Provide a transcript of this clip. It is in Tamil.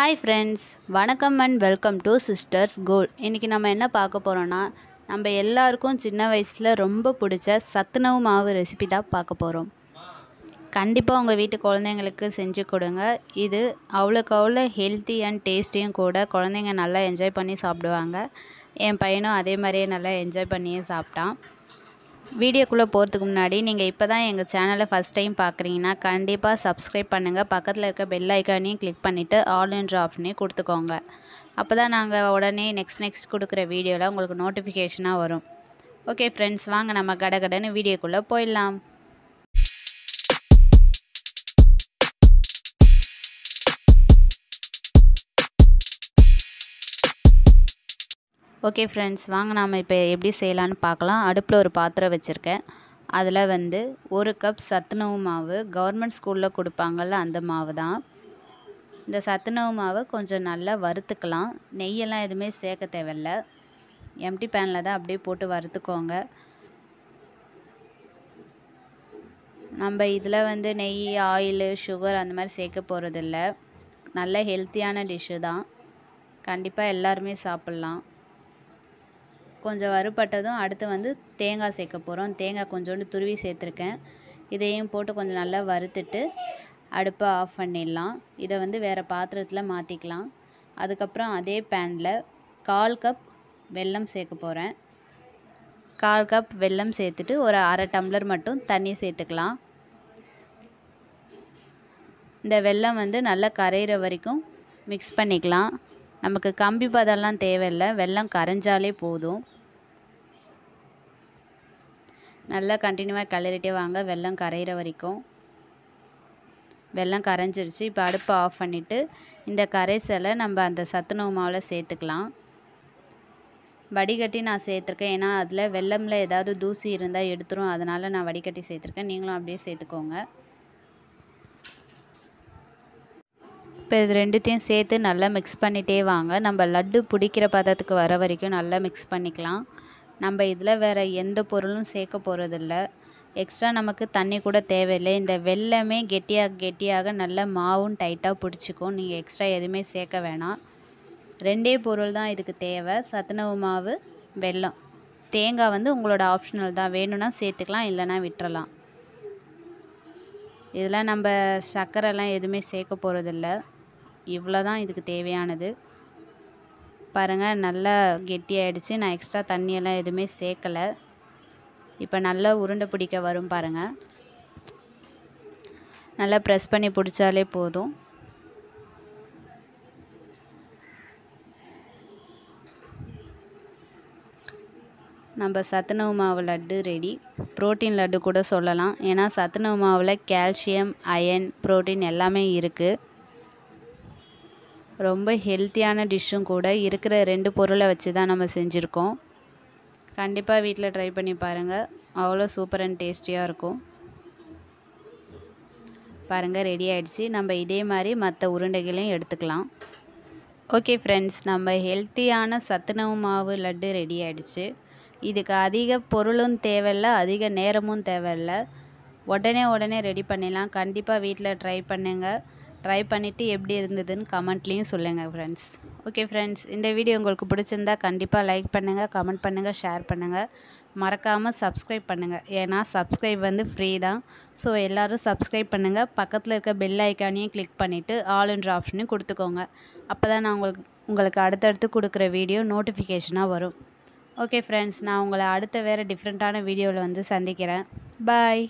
ஹாய் ஃப்ரெண்ட்ஸ் வணக்கம் அண்ட் வெல்கம் டு சிஸ்டர்ஸ் கோல் இன்றைக்கி நம்ம என்ன பார்க்க போகிறோன்னா நம்ம எல்லாருக்கும் சின்ன வயசில் ரொம்ப பிடிச்ச சத்துணவு மாவு ரெசிபி தான் பார்க்க போகிறோம் கண்டிப்பாக உங்கள் வீட்டு குழந்தைங்களுக்கு செஞ்சு கொடுங்க இது அவ்வளோக்கு அவ்வளோ ஹெல்த்தி அண்ட் டேஸ்டியும் கூட குழந்தைங்க நல்லா என்ஜாய் பண்ணி சாப்பிடுவாங்க என் பையனும் அதே மாதிரியே நல்லா என்ஜாய் பண்ணியே சாப்பிட்டான் வீடியோக்குள்ளே போகிறதுக்கு முன்னாடி நீங்கள் இப்போ தான் எங்கள் சேனலை ஃபஸ்ட் டைம் பார்க்குறீங்கன்னா கண்டிப்பாக சப்ஸ்கிரைப் பண்ணுங்கள் பக்கத்தில் இருக்க பெல் ஐக்கானையும் கிளிக் பண்ணிவிட்டு ஆன்லைன்ற ஆப்ஷனையும் கொடுத்துக்கோங்க அப்போ தான் நாங்கள் உடனே நெக்ஸ்ட் நெக்ஸ்ட் கொடுக்குற வீடியோவில் உங்களுக்கு நோட்டிஃபிகேஷனாக வரும் ஓகே ஃப்ரெண்ட்ஸ் வாங்க நம்ம கடைன்னு வீடியோக்குள்ளே போயிடலாம் ஓகே ஃப்ரெண்ட்ஸ் வாங்க நாம் இப்போ எப்படி செய்யலான்னு பார்க்கலாம் அடுப்பில் ஒரு பாத்திரம் வச்சுருக்கேன் அதில் வந்து ஒரு கப் சத்துணவு மாவு கவர்மெண்ட் ஸ்கூலில் கொடுப்பாங்கள்ல அந்த மாவு தான் இந்த சத்துணவு மாவை கொஞ்சம் நல்லா வறுத்துக்கலாம் நெய்யெல்லாம் எதுவுமே சேர்க்க தேவையில்ல எம்டி பேனில் தான் அப்படியே போட்டு வறுத்துக்கோங்க நம்ம இதில் வந்து நெய் ஆயில் சுகர் அந்த மாதிரி சேர்க்க போகிறதில்ல நல்ல ஹெல்த்தியான டிஷ்ஷு தான் கண்டிப்பாக எல்லாருமே சாப்பிட்லாம் கொஞ்சம் வறுபட்டதும் அடுத்து வந்து தேங்காய் சேர்க்க போகிறோம் தேங்காய் கொஞ்சோண்டு துருவி சேர்த்துருக்கேன் இதையும் போட்டு கொஞ்சம் நல்லா வறுத்துட்டு அடுப்பை ஆஃப் பண்ணிடலாம் இதை வந்து வேறு பாத்திரத்தில் மாற்றிக்கலாம் அதுக்கப்புறம் அதே பேனில் கால் கப் வெல்லம் சேர்க்க போகிறேன் கால் கப் வெல்லம் சேர்த்துட்டு ஒரு அரை டம்ளர் மட்டும் தண்ணி சேர்த்துக்கலாம் இந்த வெல்லம் வந்து நல்லா கரையிற வரைக்கும் மிக்ஸ் பண்ணிக்கலாம் நமக்கு கம்பி பதம்லாம் தேவையில்லை வெள்ளம் கரைஞ்சாலே போதும் நல்லா கண்டினியூவாக கிளறிட்டே வாங்க வெள்ளம் கரைகிற வரைக்கும் வெள்ளம் கரைஞ்சிருச்சு இப்போ அடுப்பை ஆஃப் பண்ணிவிட்டு இந்த கரைசலை நம்ம அந்த சத்துணவு மாவில் சேர்த்துக்கலாம் வடிகட்டி நான் சேர்த்துருக்கேன் ஏன்னா அதில் வெள்ளமில் ஏதாவது தூசி இருந்தால் எடுத்துரும் அதனால் நான் வடிகட்டி சேர்த்துருக்கேன் நீங்களும் அப்படியே சேர்த்துக்கோங்க இப்போ இது ரெண்டுத்தையும் சேர்த்து நல்லா மிக்ஸ் பண்ணிகிட்டே வாங்க நம்ம லட்டு பிடிக்கிற பதத்துக்கு வர வரைக்கும் நல்லா மிக்ஸ் பண்ணிக்கலாம் நம்ம இதில் வேறு எந்த பொருளும் சேர்க்க போகிறதில்ல எக்ஸ்ட்ரா நமக்கு தண்ணி கூட தேவையில்லை இந்த வெள்ளமே கெட்டியாக கெட்டியாக நல்ல மாவும் டைட்டாக பிடிச்சிக்கும் நீங்கள் எக்ஸ்ட்ரா எதுவுமே சேர்க்க வேணாம் ரெண்டே பொருள் தான் இதுக்கு தேவை சத்துணவு மாவு வெல்லம் தேங்காய் வந்து உங்களோட ஆப்ஷனல் தான் வேணும்னா சேர்த்துக்கலாம் இல்லைனா விட்டுறலாம் இதெல்லாம் நம்ம சர்க்கரைலாம் எதுவுமே சேர்க்க போகிறதில்ல இவ்வளோ தான் இதுக்கு தேவையானது பாருங்கள் நல்லா கெட்டியாயிடுச்சு நான் எக்ஸ்ட்ரா தண்ணியெல்லாம் எதுவுமே சேர்க்கலை இப்போ நல்லா உருண்டை பிடிக்க வரும் பாருங்கள் நல்லா ப்ரெஸ் பண்ணி பிடிச்சாலே போதும் நம்ம சத்துணவு மாவு லட்டு ரெடி ப்ரோட்டீன் லட்டு கூட சொல்லலாம் ஏன்னா சத்துணவு மாவில் கால்சியம் அயன் ப்ரோட்டீன் எல்லாமே இருக்குது ரொம்ப ஹெல்த்தியான டிஷ்ஷும் கூட இருக்கிற ரெண்டு பொருளை வச்சு தான் நம்ம செஞ்சுருக்கோம் கண்டிப்பாக வீட்டில் ட்ரை பண்ணி பாருங்கள் அவ்வளோ சூப்பர் அண்ட் டேஸ்டியாக இருக்கும் பாருங்கள் ரெடி ஆகிடுச்சு நம்ம இதே மாதிரி மற்ற உருண்டைகளையும் எடுத்துக்கலாம் ஓகே ஃப்ரெண்ட்ஸ் நம்ம ஹெல்த்தியான சத்துணவு மாவு லட்டு ரெடி ஆகிடுச்சு இதுக்கு அதிக பொருளும் தேவையில்ல அதிக நேரமும் தேவையில்ல உடனே உடனே ரெடி பண்ணிடலாம் கண்டிப்பாக வீட்டில் ட்ரை பண்ணுங்கள் ட்ரை பண்ணிவிட்டு எப்படி இருந்ததுன்னு கமெண்ட்லேயும் சொல்லுங்கள் ஃப்ரெண்ட்ஸ் ஓகே ஃப்ரெண்ட்ஸ் இந்த வீடியோ உங்களுக்கு பிடிச்சிருந்தா கண்டிப்பாக லைக் பண்ணுங்கள் கமெண்ட் பண்ணுங்கள் ஷேர் பண்ணுங்கள் மறக்காமல் சப்ஸ்கிரைப் பண்ணுங்கள் ஏன்னா சப்ஸ்கிரைப் வந்து ஃப்ரீ தான் ஸோ எல்லோரும் சப்ஸ்கிரைப் பண்ணுங்கள் பக்கத்தில் இருக்க பெல் ஐக்கானையும் கிளிக் பண்ணிவிட்டு ஆல்ன்ற ஆப்ஷனையும் கொடுத்துக்கோங்க அப்போ தான் நான் உங்களுக்கு உங்களுக்கு அடுத்தடுத்து கொடுக்குற வீடியோ நோட்டிஃபிகேஷனாக வரும் ஓகே ஃப்ரெண்ட்ஸ் நான் உங்களை அடுத்த வேறு டிஃப்ரெண்ட்டான வீடியோவில் வந்து சந்திக்கிறேன் பாய்